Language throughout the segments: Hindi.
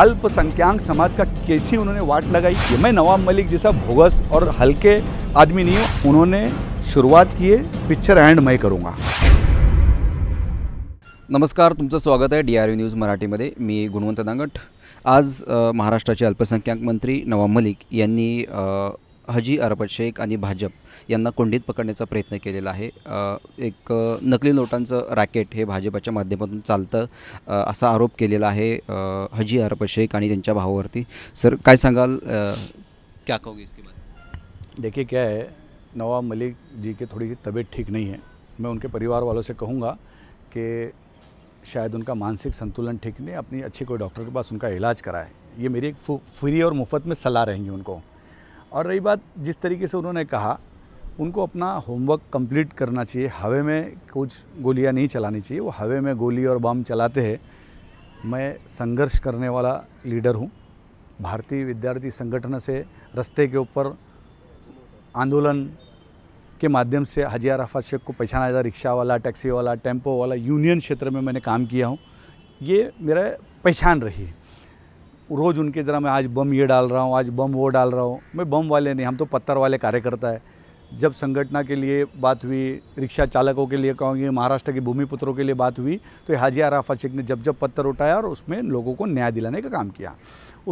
अल्पसंख्याक समाज का कैसी उन्होंने वाट लगाई कि मैं नवाब मलिक जैसा भोगस और हल्के आदमी नहीं हूँ उन्होंने शुरुआत की है पिक्चर एंड मैं करूँगा नमस्कार तुमचं स्वागत आहे डी आर यू न्यूज मराठीमध्ये मी गुणवंत दांगट आज महाराष्ट्राचे अल्पसंख्याक मंत्री नवाब मलिक यांनी हजी अरबत शेख आणि भाजप कुंडीत पकड़ने का प्रयत्न केलेला आहे एक नकली नोटांच रैकेट हे भाजपा मध्यम चालत असा आरोप केलेला आहे हजी अरबत शेख आणि त्यांच्या भावावरती सर का सांगाल क्या कहोगे इसके बाद देखिए क्या है नवाब मलिक जी की थोड़ी सी तबीयत ठीक नहीं है मैं उनके परिवार वालों से कहूँगा कि शायद उनका मानसिक संतुलन ठीक नहीं अपनी अच्छी कोई डॉक्टर के पास उनका इलाज कराए ये मेरी एक फ्री और मुफ्त में सलाह रहेंगी उनको और रही बात जिस तरीके से उन्होंने कहा उनको अपना होमवर्क कंप्लीट करना चाहिए हवे में कुछ गोलियां नहीं चलानी चाहिए वो हवे में गोली और बम चलाते हैं मैं संघर्ष करने वाला लीडर हूँ भारतीय विद्यार्थी संगठन से रस्ते के ऊपर आंदोलन के माध्यम से हजिया रफा शेख को पहचाना जाता रिक्शा वाला टैक्सी वाला टेम्पो वाला यूनियन क्षेत्र में मैंने काम किया हूँ ये मेरा पहचान रही है रोज़ उनके ज़रा मैं आज बम ये डाल रहा हूँ आज बम वो डाल रहा हूँ मैं बम वाले नहीं हम तो पत्थर वाले कार्यकर्ता है जब संगठना के लिए बात हुई रिक्शा चालकों के लिए कहूँगी महाराष्ट्र के भूमिपुत्रों के लिए बात हुई तो हाजी आराफा शेख ने जब जब पत्थर उठाया और उसमें लोगों को न्याय दिलाने का काम किया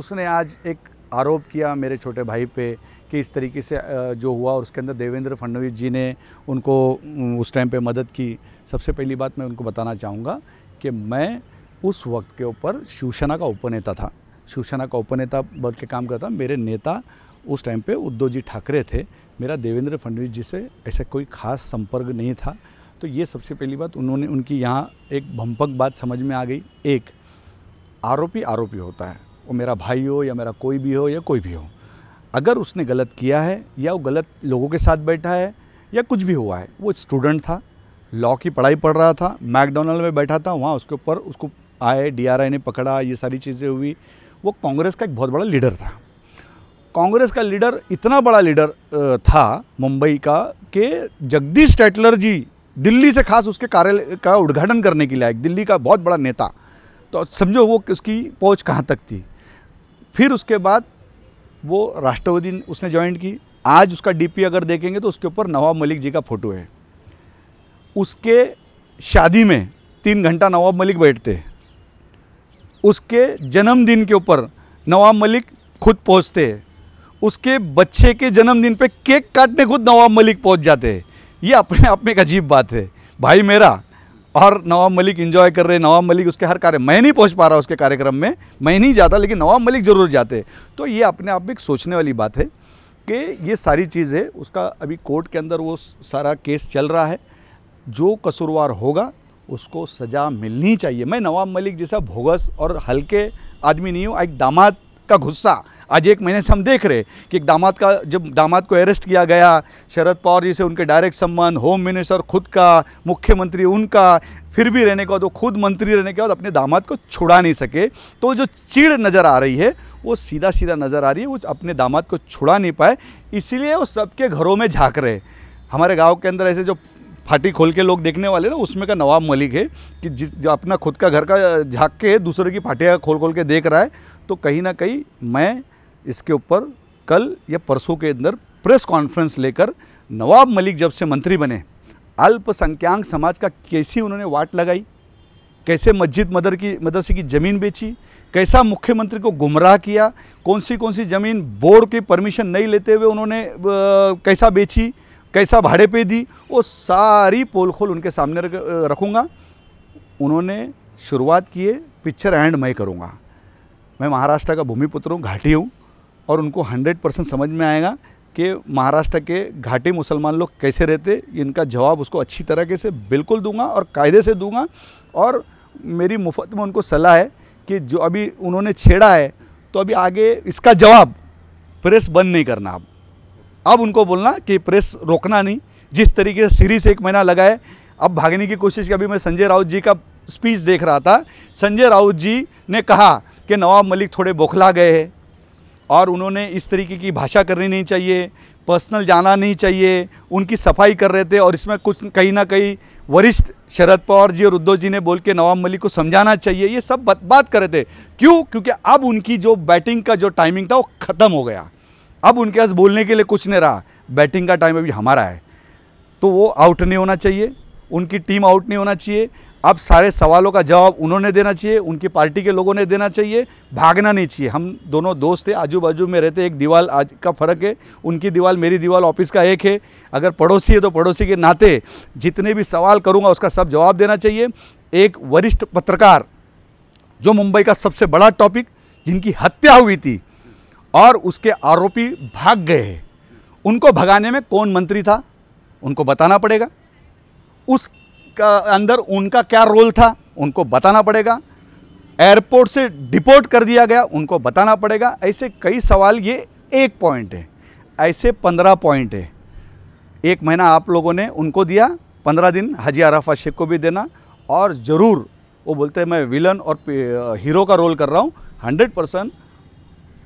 उसने आज एक आरोप किया मेरे छोटे भाई पे कि इस तरीके से जो हुआ और उसके अंदर देवेंद्र फडणवीस जी ने उनको उस टाइम पे मदद की सबसे पहली बात मैं उनको बताना चाहूँगा कि मैं उस वक्त के ऊपर शिवसेना का उपनेता था शिवसेना का उपनेता बन के काम करता मेरे नेता उस टाइम पे उद्धव जी ठाकरे थे मेरा देवेंद्र फडणवीस जी से ऐसा कोई खास संपर्क नहीं था तो ये सबसे पहली बात उन्होंने उनकी यहाँ एक भंपक बात समझ में आ गई एक आरोपी आरोपी होता है वो मेरा भाई हो या मेरा कोई भी हो या कोई भी हो अगर उसने गलत किया है या वो गलत लोगों के साथ बैठा है या कुछ भी हुआ है वो स्टूडेंट था लॉ की पढ़ाई पढ़ रहा था मैकडोनल्ड में बैठा था वहाँ उसके ऊपर उसको आए डीआरआई ने पकड़ा ये सारी चीज़ें हुई वो कांग्रेस का एक बहुत बड़ा लीडर था कांग्रेस का लीडर इतना बड़ा लीडर था मुंबई का कि जगदीश टैटलर जी दिल्ली से खास उसके कार्यालय का उद्घाटन करने के लायक दिल्ली का बहुत बड़ा नेता तो समझो वो उसकी पहुँच कहाँ तक थी फिर उसके बाद वो राष्ट्रवादी उसने ज्वाइन की आज उसका डीपी अगर देखेंगे तो उसके ऊपर नवाब मलिक जी का फ़ोटो है उसके शादी में तीन घंटा नवाब मलिक बैठते हैं उसके जन्मदिन के ऊपर नवाब मलिक खुद पहुंचते हैं उसके बच्चे के जन्मदिन पे केक काटने खुद नवाब मलिक पहुंच जाते हैं ये अपने आप में एक अजीब बात है भाई मेरा और नवाब मलिक इन्जॉय कर रहे हैं नवाब मलिक उसके हर कार्य मैं नहीं पहुंच पा रहा उसके कार्यक्रम में मैं नहीं जाता लेकिन नवाब मलिक ज़रूर जाते तो ये अपने आप में एक सोचने वाली बात है कि ये सारी चीज़ें उसका अभी कोर्ट के अंदर वो सारा केस चल रहा है जो कसूरवार होगा उसको सज़ा मिलनी चाहिए मैं नवाब मलिक जैसा भोगस और हल्के आदमी नहीं हूँ एक दामाद का गुस्सा आज एक महीने से हम देख रहे कि एक दामाद का जब दामाद को अरेस्ट किया गया शरद पवार जी से उनके डायरेक्ट संबंध होम मिनिस्टर खुद का मुख्यमंत्री उनका फिर भी रहने के बाद वो खुद मंत्री रहने के बाद अपने दामाद को छुड़ा नहीं सके तो जो चीड़ नज़र आ रही है वो सीधा सीधा नज़र आ रही है वो अपने दामाद को छुड़ा नहीं पाए इसलिए वो सबके घरों में झाँक रहे हमारे गाँव के अंदर ऐसे जो फाटी खोल के लोग देखने वाले ना उसमें का नवाब मलिक है कि जिस जो अपना खुद का घर का झाँक के दूसरे की फाटिया खोल खोल के देख रहा है तो कहीं ना कहीं मैं इसके ऊपर कल या परसों के अंदर प्रेस कॉन्फ्रेंस लेकर नवाब मलिक जब से मंत्री बने अल्पसंख्याक समाज का कैसी उन्होंने वाट लगाई कैसे मस्जिद मदर की मदरसे की ज़मीन बेची कैसा मुख्यमंत्री को गुमराह किया कौन सी कौन सी ज़मीन बोर्ड की परमिशन नहीं लेते हुए उन्होंने कैसा बेची कैसा भाड़े पे दी वो सारी पोल खोल उनके सामने रखूँगा उन्होंने शुरुआत किए पिक्चर एंड मैं करूँगा मैं महाराष्ट्र का भूमिपुत्र हूँ घाटी हूँ और उनको हंड्रेड परसेंट समझ में आएगा कि महाराष्ट्र के घाटी मुसलमान लोग कैसे रहते इनका जवाब उसको अच्छी तरह से बिल्कुल दूंगा और कायदे से दूंगा और मेरी मुफ्त में उनको सलाह है कि जो अभी उन्होंने छेड़ा है तो अभी आगे इसका जवाब प्रेस बंद नहीं करना आप अब उनको बोलना कि प्रेस रोकना नहीं जिस तरीके से सीरीज एक महीना लगाए अब भागने की कोशिश की अभी मैं संजय राउत जी का स्पीच देख रहा था संजय राउत जी ने कहा कि नवाब मलिक थोड़े बौखला गए हैं और उन्होंने इस तरीके की भाषा करनी नहीं चाहिए पर्सनल जाना नहीं चाहिए उनकी सफाई कर रहे थे और इसमें कुछ कहीं ना कहीं वरिष्ठ शरद पवार जी और उद्धव जी ने बोल के नवाब मलिक को समझाना चाहिए ये सब बात कर रहे थे क्यों क्योंकि अब उनकी जो बैटिंग का जो टाइमिंग था वो ख़त्म हो गया अब उनके पास बोलने के लिए कुछ नहीं रहा बैटिंग का टाइम अभी हमारा है तो वो आउट नहीं होना चाहिए उनकी टीम आउट नहीं होना चाहिए अब सारे सवालों का जवाब उन्होंने देना चाहिए उनकी पार्टी के लोगों ने देना चाहिए भागना नहीं चाहिए हम दोनों दोस्त थे आजू बाजू में रहते एक दीवार आज का फ़र्क है उनकी दीवार मेरी दीवार ऑफिस का एक है अगर पड़ोसी है तो पड़ोसी के नाते जितने भी सवाल करूँगा उसका सब जवाब देना चाहिए एक वरिष्ठ पत्रकार जो मुंबई का सबसे बड़ा टॉपिक जिनकी हत्या हुई थी और उसके आरोपी भाग गए हैं उनको भगाने में कौन मंत्री था उनको बताना पड़ेगा उस अंदर उनका क्या रोल था उनको बताना पड़ेगा एयरपोर्ट से डिपोर्ट कर दिया गया उनको बताना पड़ेगा ऐसे कई सवाल ये एक पॉइंट है ऐसे पंद्रह पॉइंट है एक महीना आप लोगों ने उनको दिया पंद्रह दिन हजी आराफा शेख को भी देना और ज़रूर वो बोलते हैं मैं विलन और हीरो का रोल कर रहा हूँ हंड्रेड परसेंट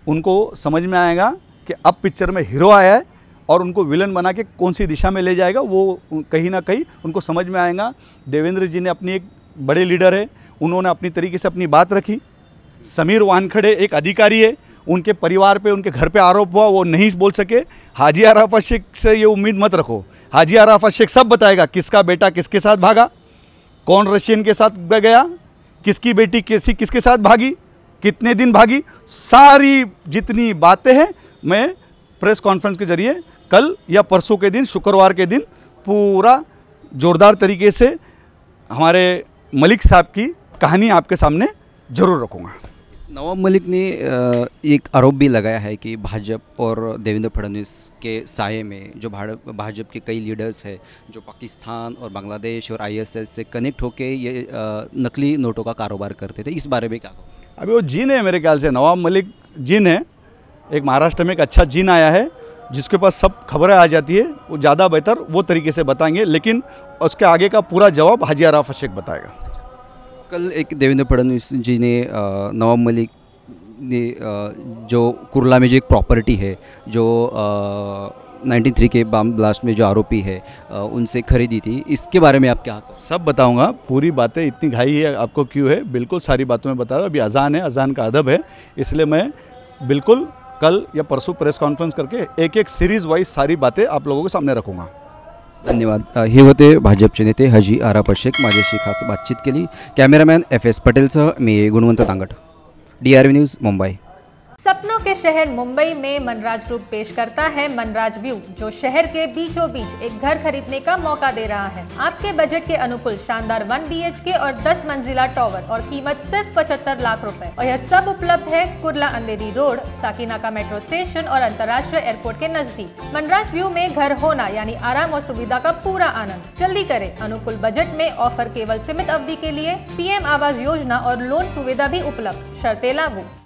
उनको समझ में आएगा कि अब पिक्चर में हीरो आया है और उनको विलन बना के कौन सी दिशा में ले जाएगा वो कहीं ना कहीं उनको समझ में आएगा देवेंद्र जी ने अपनी एक बड़े लीडर है उन्होंने अपनी तरीके से अपनी बात रखी समीर वानखड़े एक अधिकारी है उनके परिवार पे उनके घर पे आरोप हुआ वो नहीं बोल सके हाजी आराफा शेख से ये उम्मीद मत रखो हाजी आराफा शेख सब बताएगा किसका बेटा किसके साथ भागा कौन रशियन के साथ गया किसकी बेटी किसी किसके साथ भागी कितने दिन भागी सारी जितनी बातें हैं मैं प्रेस कॉन्फ्रेंस के जरिए कल या परसों के दिन शुक्रवार के दिन पूरा जोरदार तरीके से हमारे मलिक साहब की कहानी आपके सामने ज़रूर रखूँगा नवाब मलिक ने एक आरोप भी लगाया है कि भाजपा और देवेंद्र फडणवीस के साय में जो भाजपा के कई लीडर्स हैं जो पाकिस्तान और बांग्लादेश और आईएसएस से कनेक्ट होकर ये नकली नोटों का कारोबार करते थे इस बारे में क्या अभी वो जीन है मेरे ख्याल से नवाब मलिक जीन है एक महाराष्ट्र में एक अच्छा जीन आया है जिसके पास सब खबरें आ जाती है वो ज़्यादा बेहतर वो तरीके से बताएंगे लेकिन उसके आगे का पूरा जवाब हाजी आराफ अशेक बताएगा कल एक देवेंद्र फडणवीस जी ने नवाब मलिक ने जो कुरला में जो एक प्रॉपर्टी है जो 93 के बम ब्लास्ट में जो आरोपी है उनसे खरीदी थी इसके बारे में आप क्या सब बताऊंगा पूरी बातें इतनी घाई है आपको क्यों है बिल्कुल सारी बातों में बता रहा हूँ अभी अजान है अजान का अदब है इसलिए मैं बिल्कुल कल या परसों प्रेस कॉन्फ्रेंस करके एक एक सीरीज वाइज सारी बातें आप लोगों के सामने रखूँगा धन्यवाद हे होते भाजपचे नेते हजी आराप शेख माझ्याशी खास बातचीत केली कॅमेरामॅन एफ एस पटेलसह मी Gunwant Tangat D R V news Mumbai सपनों के शहर मुंबई में मनराज ग्रुप पेश करता है मनराज व्यू जो शहर के बीचों बीच एक घर खरीदने का मौका दे रहा है आपके बजट के अनुकूल शानदार वन बी के और 10 मंजिला टॉवर और कीमत सिर्फ पचहत्तर लाख रुपए और यह सब उपलब्ध है Kurla Andheri road Sakinaka metro station और अंतर्राष्ट्रीय एयरपोर्ट के नजदीक मनराज व्यू में घर होना यानी आराम और सुविधा का पूरा आनंद जल्दी करे अनुकूल बजट में ऑफर केवल सीमित अवधि के लिए पी आवास योजना और लोन सुविधा भी उपलब्ध शर्ते लागू